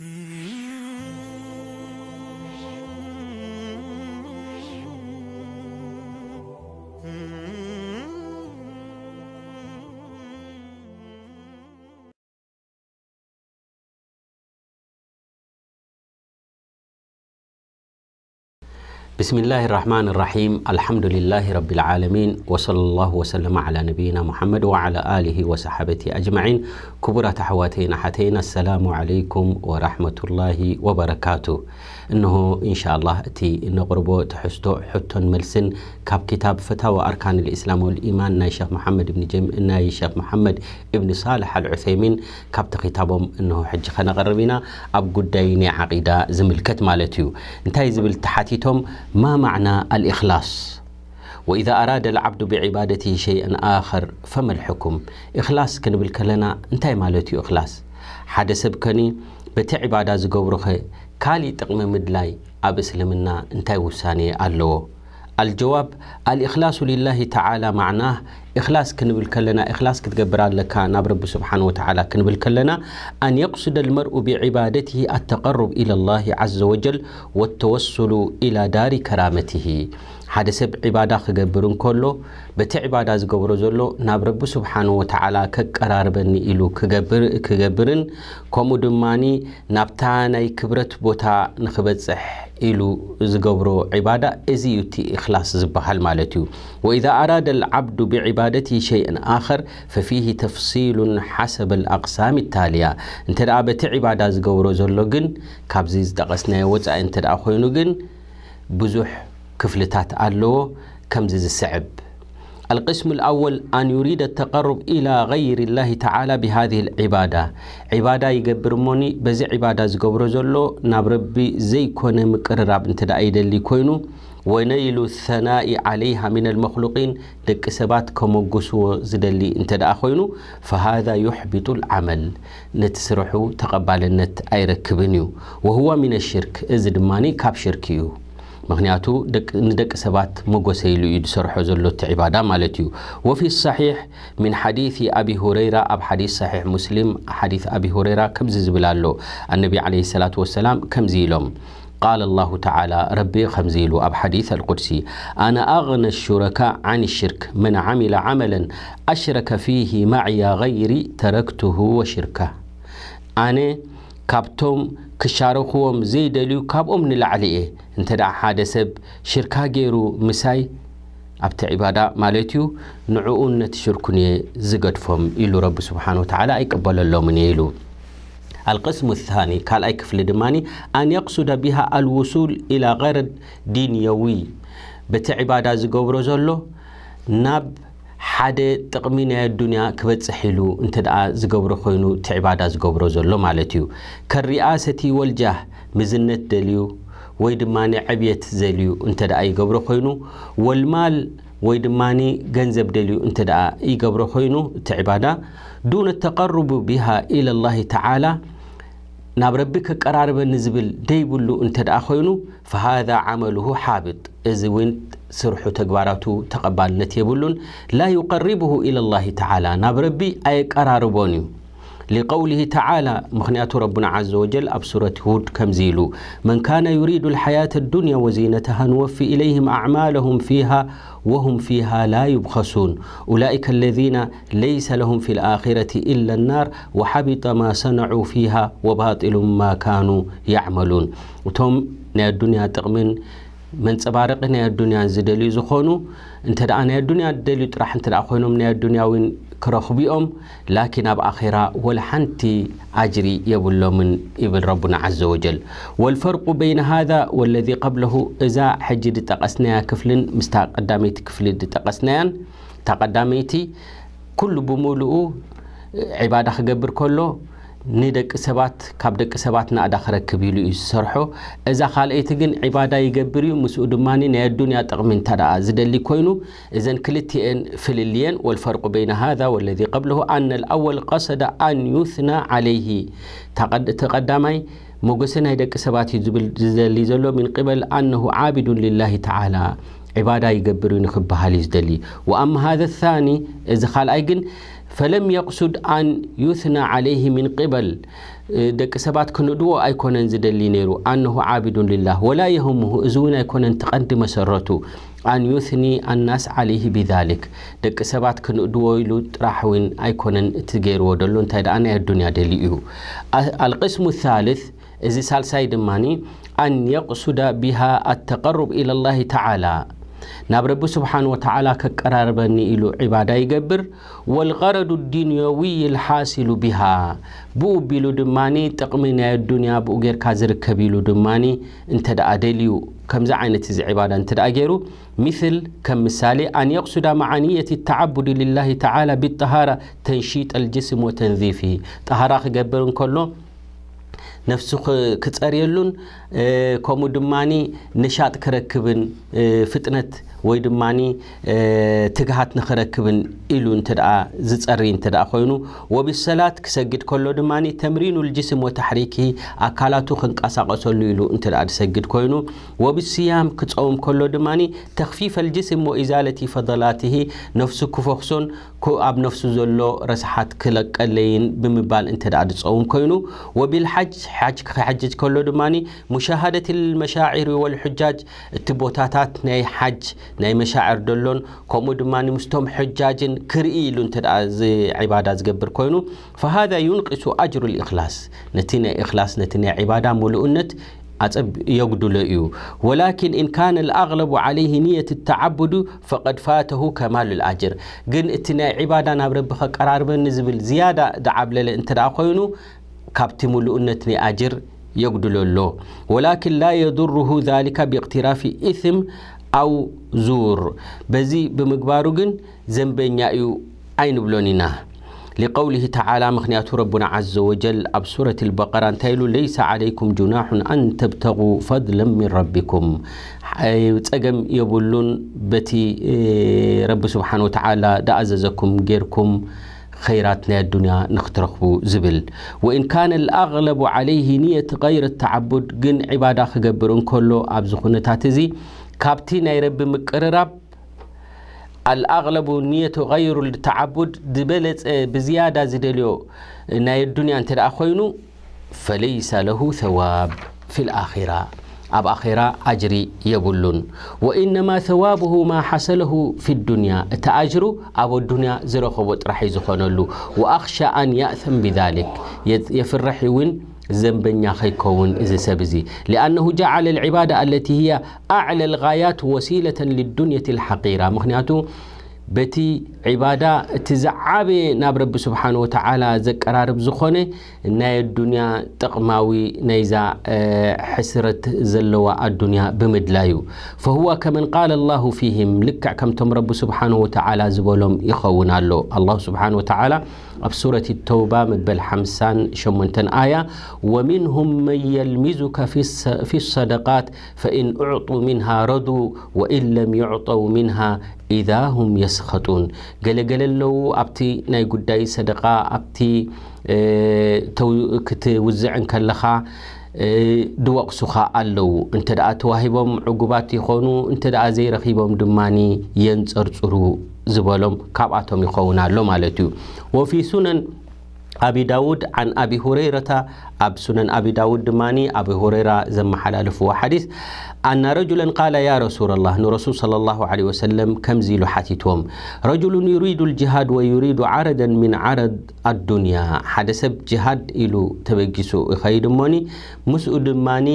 嗯。بسم الله الرحمن الرحيم الحمد لله رب العالمين وصلى الله وسلم على نبينا محمد وعلى آله وصحبه أجمعين كبرة حواتين حتين السلام عليكم ورحمة الله وبركاته إنه إن شاء الله أتي إن قربو تحستو حتى ملسن كاب كتاب فتاوى أركان الإسلام والإيمان ناي شيخ محمد بن جيم ناي شيخ محمد بن صالح العثيمين كاب تكتابهم إنه حج خنا قربنا أب قدين عقيدة زملكت مالتيو انتهي زبل تحاتيتهم ما معنى الإخلاص؟ وإذا أراد العبد بعبادته شيئا آخر فما الحكم؟ إخلاص كان بالكلنا انتاي مالتي إخلاص حد سبكني كني بتي عبادة زقبرخي كالي تقمي مدلاي أب إسلامنا انتاي وساني ألوه الجواب الإخلاص لله تعالى معناه إخلاص كنبل كلنا إخلاص كتقبر لك ناب رب سبحانه وتعالى كنبل كلنا أن يقصد المرء بعبادته التقرب إلى الله عز وجل والتوسل إلى دار كرامته ሓደ ሰብ ዒባዳ ክገብር እንከሎ በቲ ዒባዳ ዝገብሮ ዘሎ ናብ ረቢ ስብሓን ወተዓላ ከቀራርበኒ ኢሉ ክገብርን ከምኡ ድማኒ ናብታ ናይ ክብረት ቦታ ንክበፅሕ ኢሉ ዝገብሮ ዒባዳ እዚ እዩ እቲ እክላስ ዝበሃል ማለት እዩ ወኢዛ ኣራደ ልዓብዱ ብዕባደት ሸይእን ኣኸር ፈፊሂ ተፍሲሉን ሓሰብ ልኣቕሳም ይታልያ እንተ ደኣ በቲ ዒባዳ ዝገብሮ ዘሎ ግን ካብዚ ዝጠቐስናየ ወፃኢ እንተ ደኣ ኮይኑ ግን ብዙሕ كفلتات ألو كم زي السعب القسم الأول أن يريد التقرب إلى غير الله تعالى بهذه العبادة عبادة يقبر موني بزي عبادة زقبر زلو نابربي زي كون مكرر بنت أيدا اللي كوينو ونيل الثناء عليها من المخلوقين دك سبات زد زدلي انتدى أخوينو فهذا يحبط العمل نتسرحو تقبل النت أي ركبنيو وهو من الشرك إزد ماني كاب شركيو مغنياتو دك ندك سبات مغوسيلو يدسر حزلو تعبادة مالتيو وفي الصحيح من حديث أبي هريرة أب حديث صحيح مسلم حديث أبي هريرة كم زبلالو النبي عليه الصلاة والسلام كم زيلوم قال الله تعالى ربي خمزيلو أب حديث القدسي أنا أغنى الشركاء عن الشرك من عمل عملا أشرك فيه معي غيري تركته وشركه أنا كابتوم كشارخوم زيدلو كابوم نلعليه እንተደ ሓደ ሰብ ሽርካ ገይሩ ምሳይ ኣብቲ ዒባዳ ማለት እዩ ንዕኡን ነቲ ሽርኩንየ ዝገድፎም ኢሉ ረቢ ስብሓንወ ተላ ይቀበለሎምን ኢሉ ኣልቅስሙ ታኒ ካልኣይ ክፍሊ ድማኒ ኣንየክሱዳ ቢሃ አልውሱል ኢላ ቀረድ ዲንየዊ በቲ ዕባዳ ዝገብሮ ዘሎ ናብ ሓደ ጥቕሚ ናይ ኣዱንያ ክበፅሐ ኢሉ እንተ ደኣ ዝገብሮ ኮይኑ እቲ ዕባዳ ዝገብሮ ዘሎ ማለት እዩ ከ ርኣሰቲ ወልጃህ ምዝነት ደልዩ ويد عبيت زليو انت دا اي قبرو خينو والمال ويد ماني غنزب دليو انت دا اي قبرو خينو تعبادا دون التقرب بها الى الله تعالى ناب ربك قرار بنزبل ديبلو انت دا خينو فهذا عمله حابط از وينت سرحو تقباراتو تقبال نتيبلون لا يقربه الى الله تعالى ناب ربي اي لقوله تعالى مخنيات ربنا عز وجل أب هود كم زيلو من كان يريد الحياة الدنيا وزينتها نوفي إليهم أعمالهم فيها وهم فيها لا يبخسون أولئك الذين ليس لهم في الآخرة إلا النار وحبط ما صنعوا فيها وباطل ما كانوا يعملون وتم الدنيا تقمن نيا الدنيا زدلي زخونو انت دعا نيا الدنيا ኣዱንያ راح انت دعا ደኣ من نيا الدنيا وين كرخو بيهم لكن أب آخرة والحنتي أجري يبلو من إبن ربنا عز وجل والفرق بين هذا والذي قبله إذا حج دي تقسنيا كفل مستقداميتي كفل تقسنيا تقداميتي كل بمولو عبادة خقبر كله ندك سبات كابدك سبات نادخر كبيلو يسرحو إذا خال إيتجن عبادة يجبريو مسؤول ماني نه الدنيا تقمن ترى زد اللي كونو إذا كلتين في الليين والفرق بين هذا والذي قبله أن الأول قصد أن يثنى عليه تقد تقدمي مجسنا هيدك سبات يزبل زد اللي زلو من قبل أنه عابد لله تعالى عبادة يجبريو نخبها لزد اللي وأما هذا الثاني إذا خال إيتجن فلم يقصد أن يثنى عليه من قبل أه، دك سبات كندو أيكون زدلي نيرو أنه عابد لله ولا يهمه أي كونن تقدم مسرته أن يثني الناس عليه بذلك دك سبات كندو يلو راحوين كونن تغير ودلون تايدا أنا الدنيا دليئو أه، القسم الثالث إذا سالسايد ماني أن يقصد بها التقرب إلى الله تعالى ናብ ረቢ ስብሓን ወተዓላ ከቀራርበኒ ኢሉ ዒባዳ ይገብር ወልቀረዱ ዲንዮዊይ ልሓሲሉ ቢሃ ብኡ ቢሉ ድማኒ ጥቕሚ ናይ ኣዱንያ ብኡ ጌርካ ዝርከብ ኢሉ ድማኒ እንተ ደኣ ደልዩ ከምዚ ዓይነት እዚ ዒባዳ እንተ ደኣ ገይሩ مثل كمثالي أن يقصد معنية التعبد لله تعالى بالطهارة تنشيط الجسم وتنظيفه طهارة قبل كله ነፍሱ ክፀርየሉን ከምኡ ድማኒ ንሻጥ ክረክብን ፍጥነት ወይ ድማኒ ትግሃት ንኽረክብን ኢሉ እንተ ዝፀሪ እንተ ኮይኑ ወብሰላት ክሰግድ ከሎ ድማኒ ተምሪኑ ልጅስም ወታሕሪኪ ኣካላቱ ክንቀሳቀሰሉ ኢሉ እንተ ዝሰግድ ኮይኑ ወብስያም ክፀውም ከሎ ድማኒ ተኽፊፈ ልጅስም ወኢዛለቲ ፈضላትሂ ነፍሱ ክፈኽሶን ኣብ ነፍሱ ዘሎ ረስሓት ክለቀለይን ብምባል እንተ ዝፀውም ኮይኑ ወብልሓጅ ሓጅ ክሓጅጅ ከሎ ድማኒ ሙሻሃደት ልመሻዒር ወልሕጃጅ እቲ ቦታታት ናይ ሓጅ ناي مشاعر دلون كومو دماني مستوم ሕጃጅን كرئي لون እንተ እዚ ዒባዳ ዝገብር ኮይኑ ፈሃذ ዩንቅሱ ኣጅሩ ልእክላስ ነቲ ናይ እክላስ ነቲ ናይ ዒባዳ ሙሉእነት يقدل إيو ولكن إن كان الأغلب عليه نية التعبد فقد فاته كمال الأجر قن اتنا عبادة نبربخ قرار من نزبل زيادة دعب للا انت دعخوينو كابتم لأنتني أجر يقدل الله ولكن لا يضره ذلك باقتراف إثم أو زور بزي بمقبارو جن زنبين يأيو أين بلونينا لقوله تعالى مخنيات ربنا عز وجل أب سورة البقرة تايلو ليس عليكم جناح أن تبتغوا فضلا من ربكم تقم يبولون بتي رب سبحانه وتعالى دأززكم غيركم خيرات ناي الدنيا نخترخبو زبل وإن كان الأغلب عليه نية غير التعبد جن عبادة خقبرون كله أبزخونة تاتزي ካብቲ ናይ ረቢ ምቅርራብ ኣልኣቕለቡ ንየቱ غይሩ ተዓቡድ ዝበለፀ ብዝያዳ ዝደልዮ ናይ ዱንያ እንተ ደኣ ኮይኑ ፈለይሰ ለሁ ተዋብ ፊ ልኣራ ኣብ ኣኼራ ኣጅሪ የብሉን ወኢነማ ተዋብሁ ማ ሓሰለሁ ፊ ዱንያ እቲ ኣጅሩ ኣብ ኣዱንያ ዝረኸቦ ጥራሕ እዩ ዝኾነሉ ወኣኽሻ ኣን ያእተም ብዛሊክ የፍርሕ እውን زنبنيا خيكون إذا سبزي لأنه جعل العبادة التي هي أعلى الغايات وسيلة للدنيا الحقيرة مخنياتو بتي عبادة تزعابي ناب رب سبحانه وتعالى ذكر رب بزخونة ناي الدنيا تقماوي نيزا آه، حسرة زلوا الدنيا بمدلايو فهو كمن قال الله فيهم لك كم تم رب سبحانه وتعالى زبولهم يخون الله الله سبحانه وتعالى ኣብ ሱረة الተوባ መበል 58 آية ومنهم من يلمزك في الصدقات فإن أعطوا منها ردوا وإن لم يعطوا منها إذا هم يسخطون قال قال له أبتي ناي قداي صدقة أبتي ክትውዝዕን ከለኻ ድወቕሱኻ ኣለዉ እንተ ደኣ ተዋሂቦም ዕጉባት ይኾኑ እንተ ደኣ ዘይረኺቦም ድማኒ የንፀርፅሩ ዝበሎም ካብኣቶም ይኸውን ኣሎ ማለት እዩ ወፊ ሱነን ኣቢ ዳውድ ዓን ኣቢ ሁረይረታ ኣብ ሱነን ኣቢ ዳውድ ድማኒ ኣቢ ሁረይራ ዘመሓላለፍዎ ሓዲስ ኣና ረጅለን ቃለ ያ ረሱላላህ ንረሱል صለ ላሁ ለ ወሰለም ከምዚ ኢሉ ሓቲትዎም ረጅሉን ዩሪዱ ልጅሃድ ወዩሪዱ ዓረደን ምን ዓረድ ኣዱንያ ሓደ ሰብ ጅሃድ ኢሉ ተበጊሱ ይኸይድ እሞኒ ምስኡ ድማኒ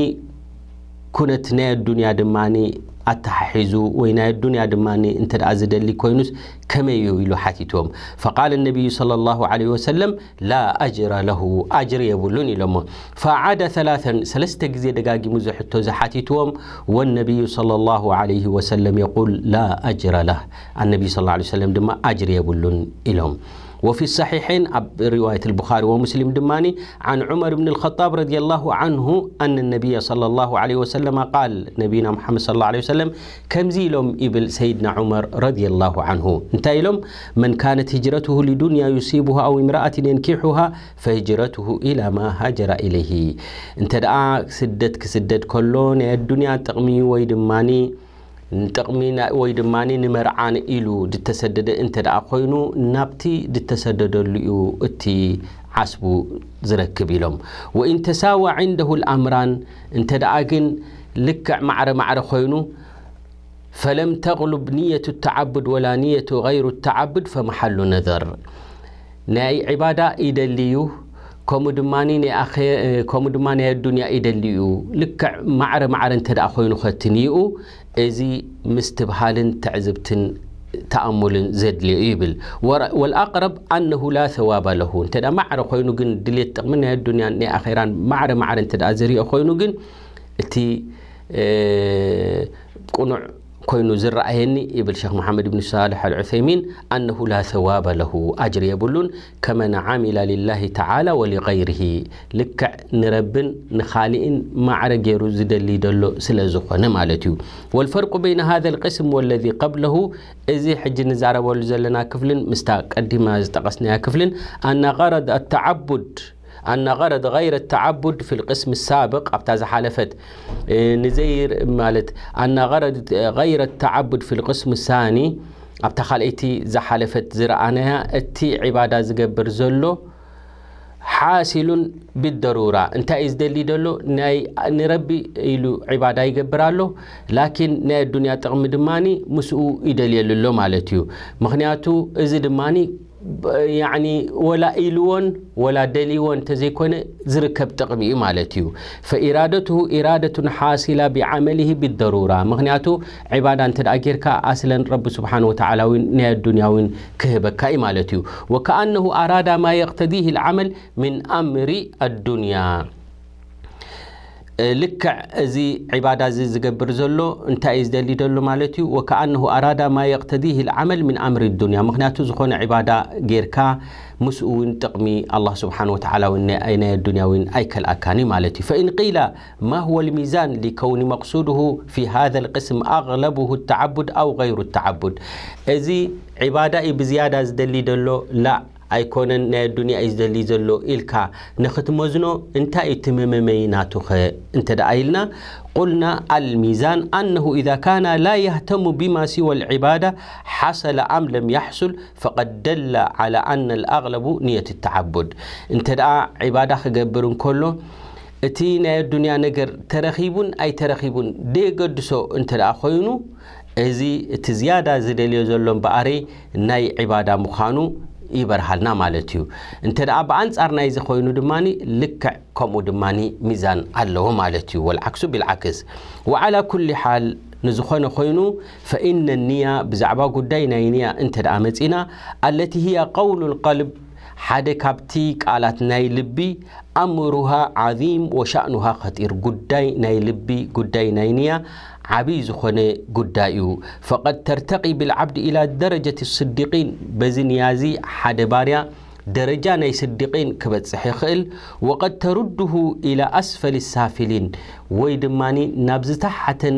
كنت ناي الدنيا دماني أتحيزو وين الدنيا دماني أنت الأزد كوينوس كما يويلو حاتيتوم فقال النبي صلى الله عليه وسلم لا أجر له أجر يبولوني لما فعاد ثلاثا سلستك زي دقاقي مزح التوزة والنبي صلى الله عليه وسلم يقول لا أجر له النبي صلى الله عليه وسلم دما أجر يبولون إلهم وفي الصحيحين رواية البخاري ومسلم دماني عن عمر بن الخطاب رضي الله عنه أن النبي صلى الله عليه وسلم قال نبينا محمد صلى الله عليه وسلم كم زيلهم إبل سيدنا عمر رضي الله عنه انتايلهم من كانت هجرته لدنيا يصيبها أو امرأة ينكحها فهجرته إلى ما هاجر إليه انت آه، دعا سدد كسدد كلون الدنيا تقمي ويدماني نتقمينا ويدماني نمرعان إلو دي تسدد انت دا أخوينو نابتي دي تسدد اللي اتي عصبو زركبي لهم وإن تساوى عنده الأمران انت دا أقن لكع معر معر خوينو فلم تغلب نية التعبد ولا نية غير التعبد فمحل نذر ناي عبادة إيدا ليو كومودماني الدنيا إيدا ليو لكع معر معر انت دا أخوينو ازي مستبهال تعذبت تأمل زد ليبل والأقرب أنه لا ثواب له أنت ما عر خوينو جن دليت من هالدنيا ني أخيرا ما عر ما عر أنت أزري خوينو جن تي اه كوينو زر أهني إبل شيخ محمد بن صالح العثيمين أنه لا ثواب له أجر يبلون كمن عمل لله تعالى ولغيره لك نرب نخالي ما عرق يرزد اللي دلو سلزخنا مالتيو والفرق بين هذا القسم والذي قبله إذي حج نزار والزلنا كفلن مستاق أدي ما كفلن أن غرض التعبد أن غرض غير التعبد في القسم السابق أبتاز حالفت إيه، نزير مالت أن غرض غير التعبد في القسم الثاني أبتا خالئتي زحالفت زرعانها أتي عبادة زقبر زلو حاسل بالضرورة انت إذا ازدلي دلو ناي نربي إلو عبادة يقبر له لكن ناي الدنيا تغمد ماني مسؤو إدلي للو مالتيو مخنياتو إذا دماني يعني ولا إلون ولا دليون تزيكون زركب تقمي مالتيو فإرادته إرادة حاصلة بعمله بالضرورة مغنياتو عبادة أنت أجيرك أصلا رب سبحانه وتعالى نيا الدنيا وين كهبك مالتيو وكأنه أراد ما يقتديه العمل من أمر الدنيا لكع زي عبادة زي زقبر زلو انتا ازدالي دلو مالتيو وكأنه أرادة ما يقتديه العمل من أمر الدنيا مخناتو زخون عبادة كا مسؤون تقمي الله سبحانه وتعالى وإن أين الدنيا وإن أيك الأكاني مالتي فإن قيل ما هو الميزان لكون مقصوده في هذا القسم أغلبه التعبد أو غير التعبد أزي عبادة بزيادة زدلي دلو لا ኣይኮነን ናይ ኣዱንያ እዩ ዝደሊ ዘሎ ኢልካ ንኽትመዝኖ እንታይ እዩ ትመመመይ ናቱ ኸ እንተ ደኣ ኢልና قلنا الميزان أنه إذا كان لا يهتم بما سوى العبادة حصل أم لم يحصل فقد دل على أن الأغلب نية التعبد انت دعا عبادة خقبر كله እቲ ናይ ኣዱንያ ነገር ተረኺቡን ኣይተረኺቡን ደየገድሶ እንተ ደኣ ኮይኑ እዚ እቲ ዝያዳ ዝደልዮ ዘሎ እምበኣሪ ናይ ዒባዳ ምዃኑ يبرحلنا مالتيو انت اب انصارنا اذا خوينو دماني لك كومو دماني ميزان الله مالتيو والعكس بالعكس وعلى كل حال نزخون خوينو فان النيه بزعبا قداينا نيه انت دامتينا التي هي قول القلب حد كابتي قالت ناي لبي أمرها عظيم وشأنها خطير قداي ناي لبي قداي ناينيا عبي زخوني قدايو فقد ترتقي بالعبد إلى درجة الصديقين بزنيازي حد باريا درجة يصدقين كبت سحيخيل وقد ترده إلى أسفل السافلين ويدماني نابزته حتى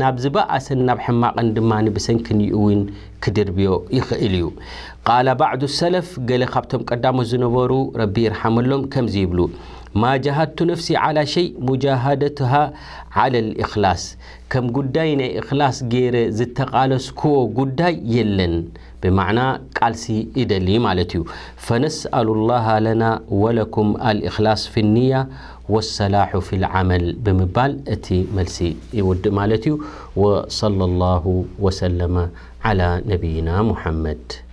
نابزبا أسن نابح ماقن دماني بسنكن يؤوين كدر بيو يخيليو قال بعد السلف قال خبتم قدام الزنوارو ربي يرحم اللهم كم زيبلو ما جاهدت نفسي على شيء مجاهدتها على الإخلاص كم قداين إخلاص غير زتقالس كو قدا يلن بمعنى قالسي إدلي مالتيو فنسأل الله لنا ولكم الإخلاص في النية والسلاح في العمل بمبال أتي ملسي يود مالتيو وصلى الله وسلم على نبينا محمد